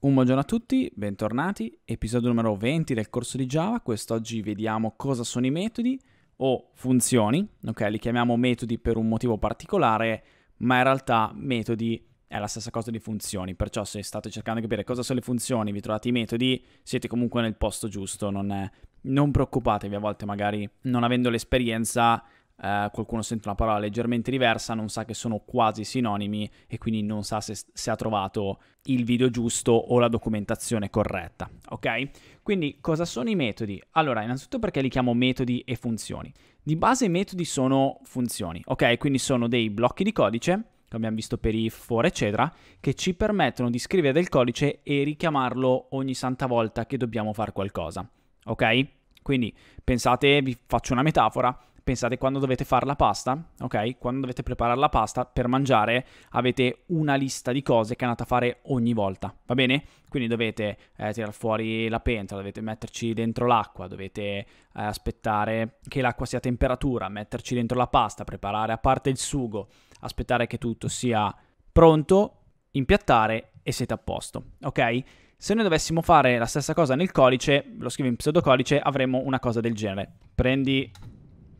Un buongiorno a tutti, bentornati, episodio numero 20 del corso di Java, quest'oggi vediamo cosa sono i metodi o funzioni, ok? Li chiamiamo metodi per un motivo particolare, ma in realtà metodi è la stessa cosa di funzioni, perciò se state cercando di capire cosa sono le funzioni, vi trovate i metodi, siete comunque nel posto giusto, non, non preoccupatevi, a volte magari non avendo l'esperienza eh, qualcuno sente una parola leggermente diversa, non sa che sono quasi sinonimi e quindi non sa se, se ha trovato il video giusto o la documentazione corretta. Ok? Quindi cosa sono i metodi? Allora, innanzitutto perché li chiamo metodi e funzioni. Di base i metodi sono funzioni, ok? Quindi sono dei blocchi di codice che abbiamo visto per i for eccetera, che ci permettono di scrivere del codice e richiamarlo ogni santa volta che dobbiamo fare qualcosa. Ok? Quindi pensate, vi faccio una metafora, Pensate quando dovete fare la pasta, ok? Quando dovete preparare la pasta per mangiare avete una lista di cose che andate a fare ogni volta, va bene? Quindi dovete eh, tirare fuori la pentola, dovete metterci dentro l'acqua, dovete eh, aspettare che l'acqua sia a temperatura, metterci dentro la pasta, preparare a parte il sugo, aspettare che tutto sia pronto, impiattare e siete a posto, ok? Se noi dovessimo fare la stessa cosa nel codice, lo scrivo in pseudocodice, avremmo una cosa del genere. Prendi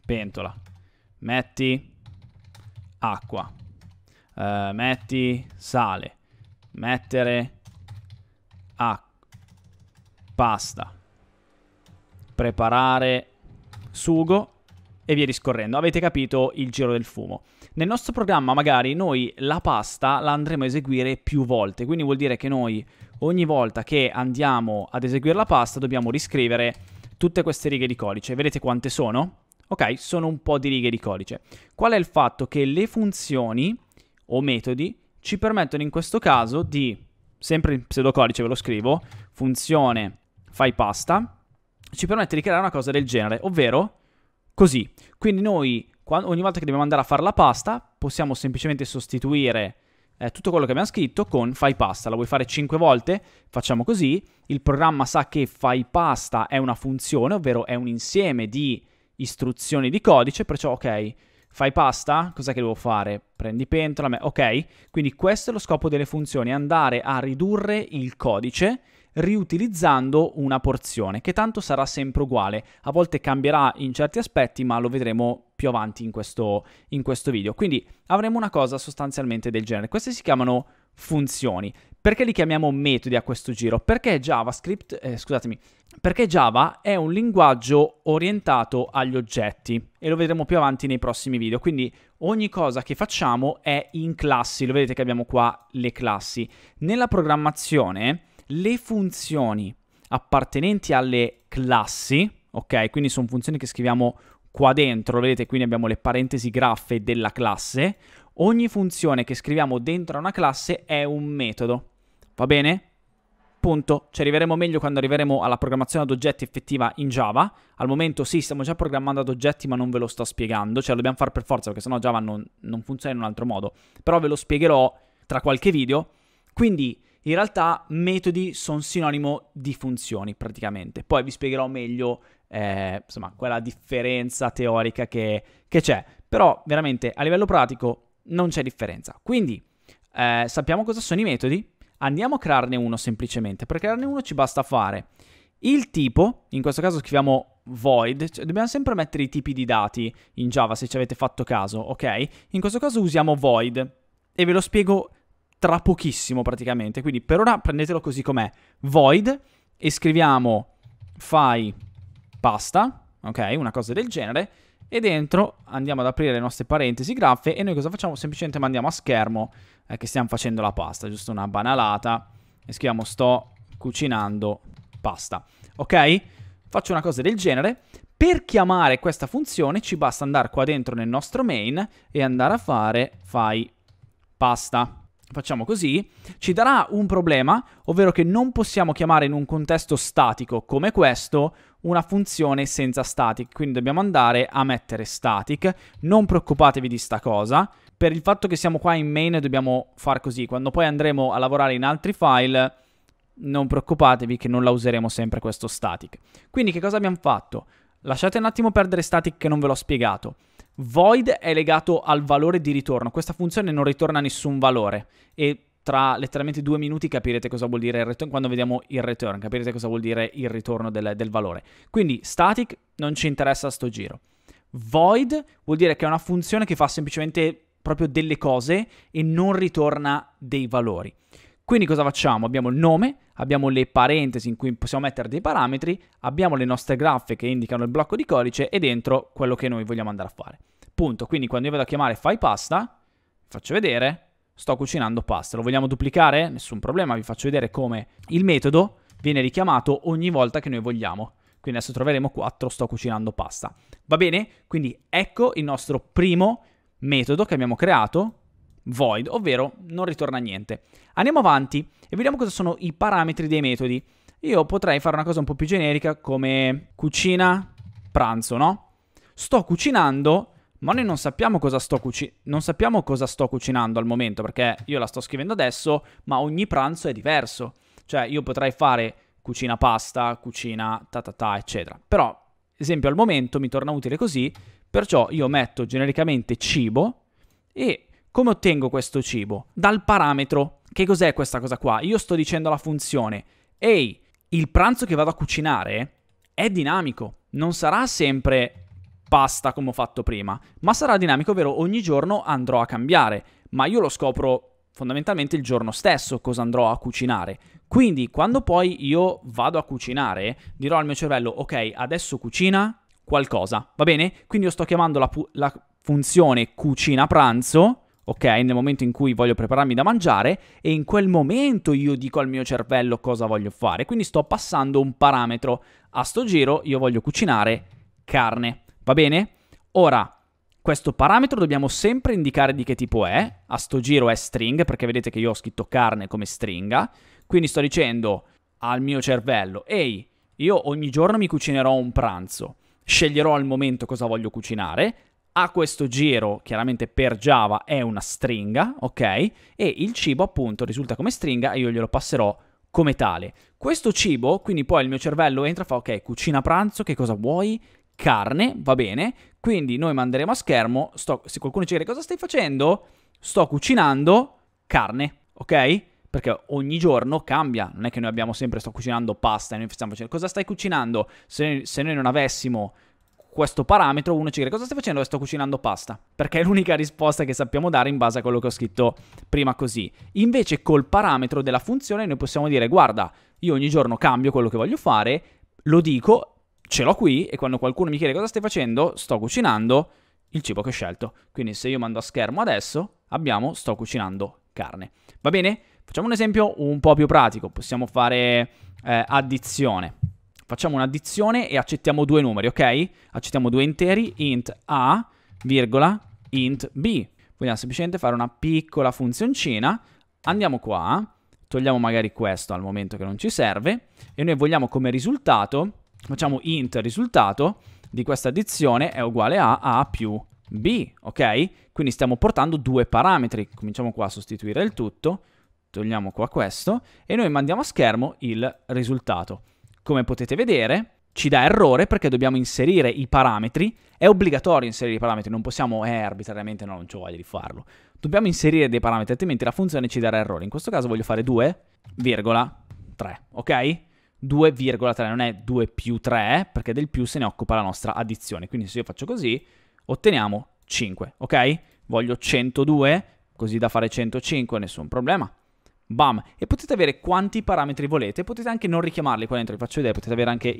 pentola, metti acqua, eh, metti sale, mettere acqua, pasta, preparare sugo e via discorrendo. Avete capito il giro del fumo. Nel nostro programma magari noi la pasta la andremo a eseguire più volte, quindi vuol dire che noi ogni volta che andiamo ad eseguire la pasta dobbiamo riscrivere tutte queste righe di codice. Vedete quante sono? Ok, sono un po' di righe di codice. Qual è il fatto che le funzioni o metodi ci permettono in questo caso di, sempre in pseudocodice ve lo scrivo, funzione fai pasta, ci permette di creare una cosa del genere, ovvero così. Quindi noi ogni volta che dobbiamo andare a fare la pasta possiamo semplicemente sostituire eh, tutto quello che abbiamo scritto con fai pasta. La vuoi fare 5 volte? Facciamo così. Il programma sa che fai pasta è una funzione, ovvero è un insieme di istruzioni di codice, perciò ok, fai pasta, cos'è che devo fare? Prendi pentola, me- ok? Quindi questo è lo scopo delle funzioni, andare a ridurre il codice riutilizzando una porzione che tanto sarà sempre uguale, a volte cambierà in certi aspetti ma lo vedremo più avanti in questo, in questo video. Quindi avremo una cosa sostanzialmente del genere, queste si chiamano funzioni. Perché li chiamiamo metodi a questo giro? Perché JavaScript, eh, scusatemi, perché Java è un linguaggio orientato agli oggetti e lo vedremo più avanti nei prossimi video. Quindi ogni cosa che facciamo è in classi, lo vedete che abbiamo qua le classi. Nella programmazione le funzioni appartenenti alle classi, ok? Quindi sono funzioni che scriviamo qua dentro, vedete, quindi abbiamo le parentesi graffe della classe, Ogni funzione che scriviamo dentro a una classe è un metodo. Va bene? Punto. Ci arriveremo meglio quando arriveremo alla programmazione ad oggetti effettiva in Java. Al momento sì, stiamo già programmando ad oggetti, ma non ve lo sto spiegando. Ce cioè, lo dobbiamo fare per forza, perché sennò Java non, non funziona in un altro modo. Però ve lo spiegherò tra qualche video. Quindi, in realtà, metodi sono sinonimo di funzioni, praticamente. Poi vi spiegherò meglio, eh, insomma, quella differenza teorica che, che c'è. Però, veramente, a livello pratico, non c'è differenza. Quindi eh, sappiamo cosa sono i metodi, andiamo a crearne uno semplicemente. Per crearne uno ci basta fare il tipo, in questo caso scriviamo void, cioè dobbiamo sempre mettere i tipi di dati in Java se ci avete fatto caso, ok? In questo caso usiamo void e ve lo spiego tra pochissimo praticamente, quindi per ora prendetelo così com'è, void e scriviamo fai basta, ok? Una cosa del genere e dentro andiamo ad aprire le nostre parentesi graffe e noi cosa facciamo? Semplicemente mandiamo a schermo eh, che stiamo facendo la pasta, giusto una banalata e scriviamo sto cucinando pasta, ok? Faccio una cosa del genere. Per chiamare questa funzione ci basta andare qua dentro nel nostro main e andare a fare fai pasta. Facciamo così, ci darà un problema, ovvero che non possiamo chiamare in un contesto statico come questo una funzione senza static, quindi dobbiamo andare a mettere static, non preoccupatevi di sta cosa, per il fatto che siamo qua in main dobbiamo far così, quando poi andremo a lavorare in altri file non preoccupatevi che non la useremo sempre questo static. Quindi che cosa abbiamo fatto? Lasciate un attimo perdere static che non ve l'ho spiegato. Void è legato al valore di ritorno, questa funzione non ritorna nessun valore e tra letteralmente due minuti capirete cosa vuol dire il return, quando vediamo il return, capirete cosa vuol dire il ritorno del, del valore. Quindi static non ci interessa a sto giro. Void vuol dire che è una funzione che fa semplicemente proprio delle cose e non ritorna dei valori. Quindi cosa facciamo? Abbiamo il nome, abbiamo le parentesi in cui possiamo mettere dei parametri, abbiamo le nostre graffe che indicano il blocco di codice e dentro quello che noi vogliamo andare a fare. Punto. Quindi quando io vado a chiamare fai pasta, faccio vedere, sto cucinando pasta. Lo vogliamo duplicare? Nessun problema, vi faccio vedere come il metodo viene richiamato ogni volta che noi vogliamo. Quindi adesso troveremo 4 sto cucinando pasta. Va bene? Quindi ecco il nostro primo metodo che abbiamo creato, void, ovvero non ritorna niente. Andiamo avanti e vediamo cosa sono i parametri dei metodi. Io potrei fare una cosa un po' più generica come cucina pranzo, no? Sto cucinando ma noi non sappiamo, non sappiamo cosa sto cucinando al momento, perché io la sto scrivendo adesso, ma ogni pranzo è diverso. Cioè, io potrei fare cucina pasta, cucina ta ta ta, eccetera. Però, esempio, al momento mi torna utile così, perciò io metto genericamente cibo e come ottengo questo cibo? Dal parametro. Che cos'è questa cosa qua? Io sto dicendo alla funzione, ehi, il pranzo che vado a cucinare è dinamico, non sarà sempre pasta come ho fatto prima, ma sarà dinamico, ovvero ogni giorno andrò a cambiare, ma io lo scopro fondamentalmente il giorno stesso cosa andrò a cucinare. Quindi quando poi io vado a cucinare, dirò al mio cervello, ok, adesso cucina qualcosa, va bene? Quindi io sto chiamando la, pu- la funzione cucina pranzo ok? Nel momento in cui voglio prepararmi da mangiare e in quel momento io dico al mio cervello cosa voglio fare. Quindi sto passando un parametro. A sto giro io voglio cucinare carne. Va bene? Ora, questo parametro dobbiamo sempre indicare di che tipo è. A sto giro è string, perché vedete che io ho scritto carne come stringa. Quindi sto dicendo al mio cervello, ehi, io ogni giorno mi cucinerò un pranzo. Sceglierò al momento cosa voglio cucinare. A questo giro, chiaramente per Java, è una stringa, ok? E il cibo appunto risulta come stringa e io glielo passerò come tale. Questo cibo, quindi poi il mio cervello entra e fa ok, cucina pranzo, che cosa vuoi? carne, va bene, quindi noi manderemo a schermo, sto, se qualcuno ci chiede cosa stai facendo, sto cucinando carne, ok? Perché ogni giorno cambia, non è che noi abbiamo sempre sto cucinando pasta e noi stiamo facendo cosa stai cucinando? Se, se noi non avessimo questo parametro, uno ci chiede cosa stai facendo? Sto cucinando pasta, perché è l'unica risposta che sappiamo dare in base a quello che ho scritto prima così. Invece col parametro della funzione noi possiamo dire guarda, io ogni giorno cambio quello che voglio fare, lo dico ce l'ho qui e quando qualcuno mi chiede cosa stai facendo, sto cucinando il cibo che ho scelto. Quindi se io mando a schermo adesso, abbiamo sto cucinando carne. Va bene? Facciamo un esempio un po' più pratico, possiamo fare eh, addizione. Facciamo un'addizione e accettiamo due numeri, ok? Accettiamo due interi, int a, virgola, int b. Vogliamo semplicemente fare una piccola funzioncina. Andiamo qua, togliamo magari questo al momento che non ci serve e noi vogliamo come risultato facciamo int risultato di questa addizione è uguale a A più B, ok? Quindi stiamo portando due parametri. Cominciamo qua a sostituire il tutto, togliamo qua questo e noi mandiamo a schermo il risultato. Come potete vedere ci dà errore perché dobbiamo inserire i parametri, è obbligatorio inserire i parametri, non possiamo eh, arbitrariamente, no non ho voglia di farlo. Dobbiamo inserire dei parametri altrimenti la funzione ci darà errore. In questo caso voglio fare 2,3, ok? 2,3, non è 2 più 3, perché del più se ne occupa la nostra addizione. Quindi se io faccio così, otteniamo 5, ok? Voglio 102, così da fare 105, nessun problema. Bam! E potete avere quanti parametri volete, potete anche non richiamarli qua dentro, vi faccio vedere, potete avere anche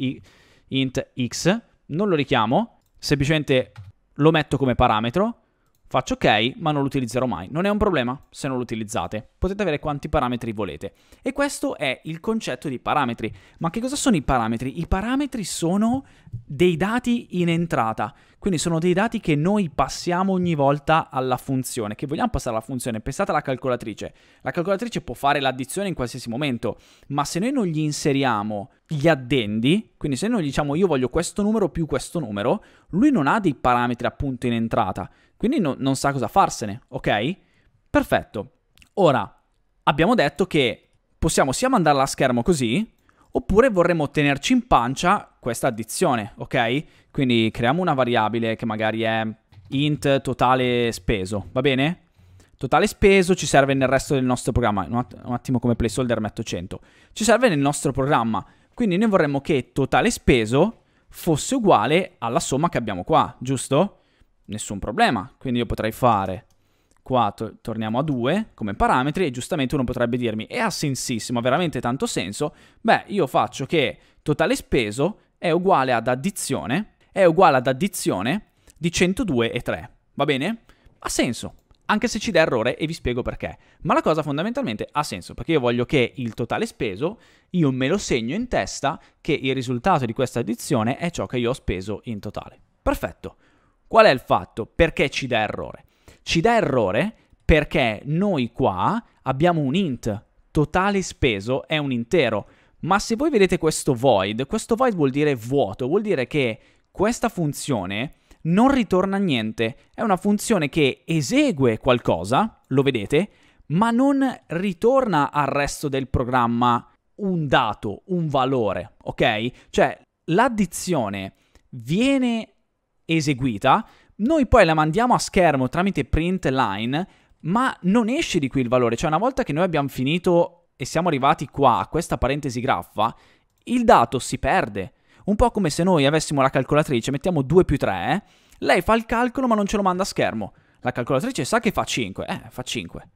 int x, non lo richiamo, semplicemente lo metto come parametro, Faccio ok, ma non lo utilizzerò mai. Non è un problema se non lo utilizzate. Potete avere quanti parametri volete. E questo è il concetto di parametri. Ma che cosa sono i parametri? I parametri sono dei dati in entrata. Quindi sono dei dati che noi passiamo ogni volta alla funzione, che vogliamo passare alla funzione. Pensate alla calcolatrice. La calcolatrice può fare l'addizione in qualsiasi momento, ma se noi non gli inseriamo gli addendi, quindi se noi gli diciamo io voglio questo numero più questo numero, lui non ha dei parametri appunto in entrata quindi no, non sa cosa farsene, ok? Perfetto. Ora, abbiamo detto che possiamo sia mandarla a schermo così, oppure vorremmo tenerci in pancia questa addizione, ok? Quindi creiamo una variabile che magari è int totale speso, va bene? Totale speso ci serve nel resto del nostro programma, un attimo come placeholder metto 100, ci serve nel nostro programma, quindi noi vorremmo che totale speso fosse uguale alla somma che abbiamo qua, giusto? nessun problema. Quindi io potrei fare qua to torniamo a 2 come parametri e giustamente uno potrebbe dirmi e ha sensissimo, ha veramente tanto senso? Beh, io faccio che totale speso è uguale ad addizione, è uguale ad addizione di 102,3, va bene? Ha senso, anche se ci dà errore e vi spiego perché. Ma la cosa fondamentalmente ha senso, perché io voglio che il totale speso, io me lo segno in testa che il risultato di questa addizione è ciò che io ho speso in totale. Perfetto. Qual è il fatto? Perché ci dà errore? Ci dà errore perché noi qua abbiamo un int, totale speso è un intero, ma se voi vedete questo void, questo void vuol dire vuoto, vuol dire che questa funzione non ritorna niente, è una funzione che esegue qualcosa, lo vedete, ma non ritorna al resto del programma un dato, un valore, ok? Cioè l'addizione viene eseguita, noi poi la mandiamo a schermo tramite print line, ma non esce di qui il valore, cioè una volta che noi abbiamo finito e siamo arrivati qua, a questa parentesi graffa, il dato si perde. Un po' come se noi avessimo la calcolatrice, mettiamo 2 più 3, eh. lei fa il calcolo ma non ce lo manda a schermo. La calcolatrice sa che fa 5, eh, fa 5.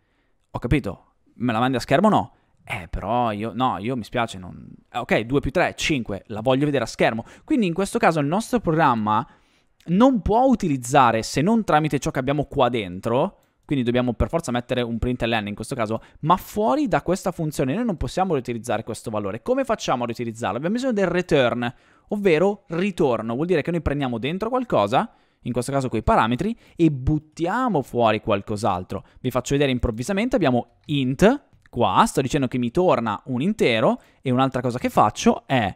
Ho capito, me la mandi a schermo o no? Eh, però io, no, io mi spiace, non... Eh, ok, 2 più 3, 5, la voglio vedere a schermo. Quindi in questo caso il nostro programma non può utilizzare, se non tramite ciò che abbiamo qua dentro, quindi dobbiamo per forza mettere un println in questo caso, ma fuori da questa funzione noi non possiamo riutilizzare questo valore. Come facciamo a riutilizzarlo? Abbiamo bisogno del return, ovvero ritorno, vuol dire che noi prendiamo dentro qualcosa, in questo caso quei parametri, e buttiamo fuori qualcos'altro. Vi faccio vedere improvvisamente, abbiamo int, qua sto dicendo che mi torna un intero, e un'altra cosa che faccio è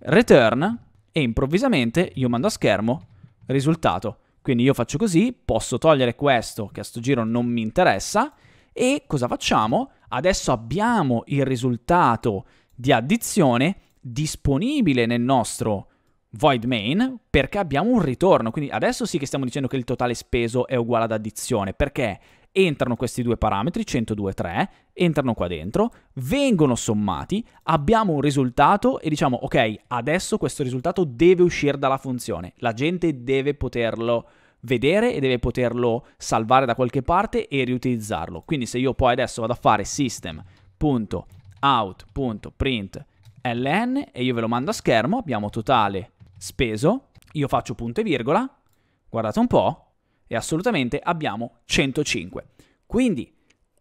return, e improvvisamente io mando a schermo risultato. Quindi io faccio così, posso togliere questo che a sto giro non mi interessa e cosa facciamo? Adesso abbiamo il risultato di addizione disponibile nel nostro void main perché abbiamo un ritorno. Quindi adesso sì che stiamo dicendo che il totale speso è uguale ad addizione perché entrano questi due parametri, 102 e 3, entrano qua dentro, vengono sommati, abbiamo un risultato e diciamo ok, adesso questo risultato deve uscire dalla funzione, la gente deve poterlo vedere e deve poterlo salvare da qualche parte e riutilizzarlo. Quindi se io poi adesso vado a fare system.out.println e io ve lo mando a schermo, abbiamo totale speso, io faccio punto e virgola, guardate un po', e assolutamente abbiamo 105. Quindi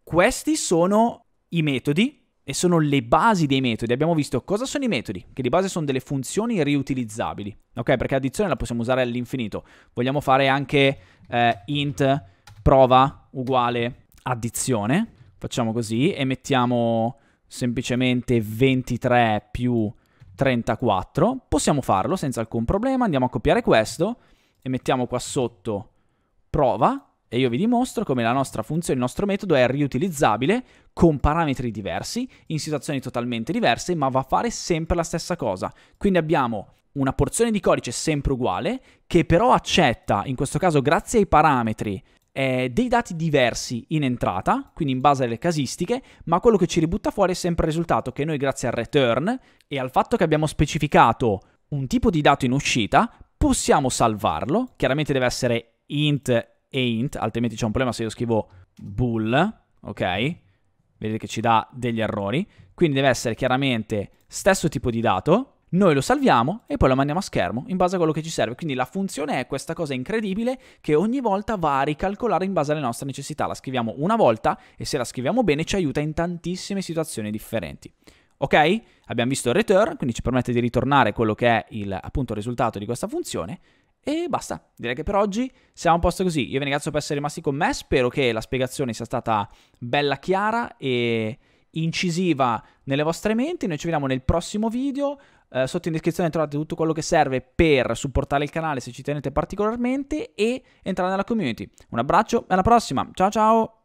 questi sono i metodi e sono le basi dei metodi. Abbiamo visto cosa sono i metodi, che di base sono delle funzioni riutilizzabili, ok? Perché l'addizione la possiamo usare all'infinito. Vogliamo fare anche eh, int prova uguale addizione, facciamo così e mettiamo semplicemente 23 più 34, possiamo farlo senza alcun problema, andiamo a copiare questo e mettiamo qua sotto prova e io vi dimostro come la nostra funzione, il nostro metodo è riutilizzabile con parametri diversi, in situazioni totalmente diverse, ma va a fare sempre la stessa cosa. Quindi abbiamo una porzione di codice sempre uguale, che però accetta, in questo caso grazie ai parametri, eh, dei dati diversi in entrata, quindi in base alle casistiche, ma quello che ci ributta fuori è sempre il risultato che noi grazie al return e al fatto che abbiamo specificato un tipo di dato in uscita, possiamo salvarlo, chiaramente deve essere int e int, altrimenti c'è un problema se io scrivo bool, ok? Vedete che ci dà degli errori. Quindi deve essere chiaramente stesso tipo di dato, noi lo salviamo e poi lo mandiamo a schermo in base a quello che ci serve. Quindi la funzione è questa cosa incredibile che ogni volta va a ricalcolare in base alle nostre necessità. La scriviamo una volta e se la scriviamo bene ci aiuta in tantissime situazioni differenti. Ok? Abbiamo visto il return, quindi ci permette di ritornare quello che è il, appunto, il risultato di questa funzione e basta, direi che per oggi siamo a posto così. Io vi ringrazio per essere rimasti con me, spero che la spiegazione sia stata bella chiara e incisiva nelle vostre menti. Noi ci vediamo nel prossimo video. Eh, sotto in descrizione trovate tutto quello che serve per supportare il canale se ci tenete particolarmente e entrare nella community. Un abbraccio e alla prossima. Ciao ciao!